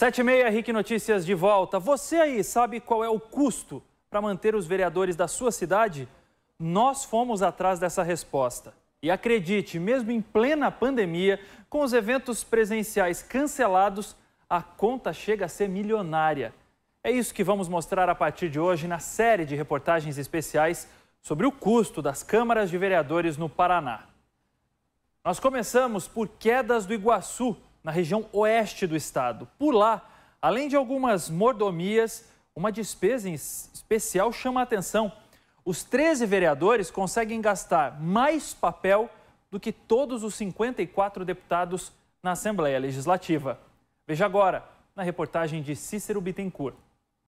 Sete e meia, Rick Notícias de volta. Você aí sabe qual é o custo para manter os vereadores da sua cidade? Nós fomos atrás dessa resposta. E acredite, mesmo em plena pandemia, com os eventos presenciais cancelados, a conta chega a ser milionária. É isso que vamos mostrar a partir de hoje na série de reportagens especiais sobre o custo das câmaras de vereadores no Paraná. Nós começamos por quedas do Iguaçu, na região oeste do estado. Por lá, além de algumas mordomias, uma despesa em especial chama a atenção. Os 13 vereadores conseguem gastar mais papel do que todos os 54 deputados na Assembleia Legislativa. Veja agora na reportagem de Cícero Bittencourt.